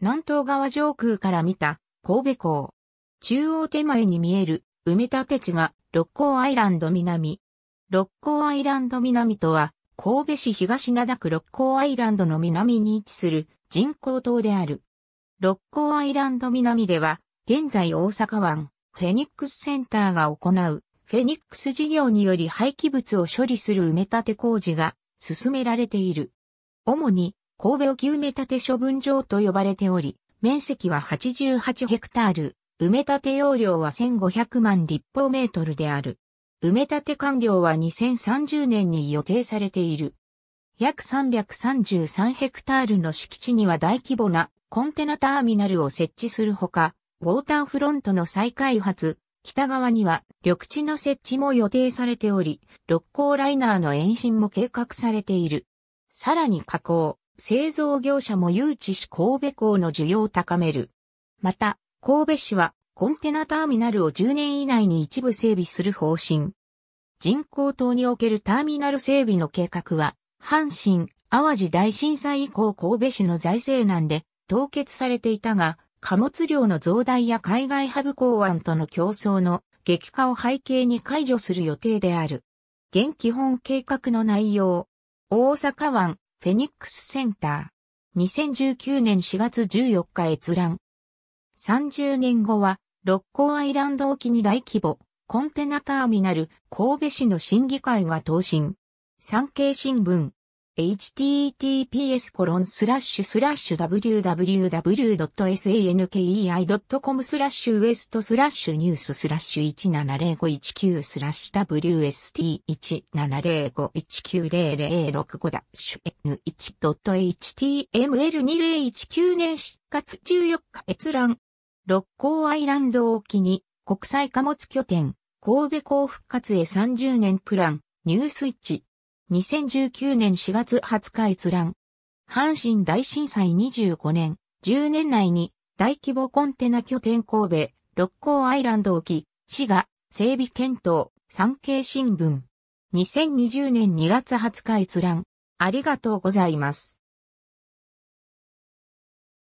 南東側上空から見た神戸港。中央手前に見える埋め立て地が六甲アイランド南。六甲アイランド南とは神戸市東灘区六甲アイランドの南に位置する人工島である。六甲アイランド南では現在大阪湾フェニックスセンターが行うフェニックス事業により廃棄物を処理する埋め立て工事が進められている。主に神戸沖埋め立て処分場と呼ばれており、面積は88ヘクタール、埋め立て容量は1500万立方メートルである。埋め立て完了は2030年に予定されている。約333ヘクタールの敷地には大規模なコンテナターミナルを設置するほか、ウォーターフロントの再開発、北側には緑地の設置も予定されており、六甲ライナーの延伸も計画されている。さらに加工。製造業者も誘致し神戸港の需要を高める。また、神戸市はコンテナターミナルを10年以内に一部整備する方針。人工島におけるターミナル整備の計画は、阪神、淡路大震災以降神戸市の財政難で凍結されていたが、貨物量の増大や海外ハブ港湾との競争の激化を背景に解除する予定である。現基本計画の内容、大阪湾、フェニックスセンター。2019年4月14日閲覧。30年後は、六甲アイランド沖に大規模、コンテナターミナル、神戸市の審議会が答申。産経新聞。https コロンスラッシュスラッシュ www.sankei.com スラッシュウエストスラッシュニューススラッシュ170519スラッシュ WST1705190065 ダッシュ N1.html2019 年4月14日閲覧六甲アイランド沖に国際貨物拠点神戸港復活へ30年プランニュースイッチ2019年4月20日閲覧。阪神大震災25年、10年内に大規模コンテナ拠点神戸、六甲アイランド沖、滋賀、整備検討、産経新聞。2020年2月20日閲覧。ありがとうございます。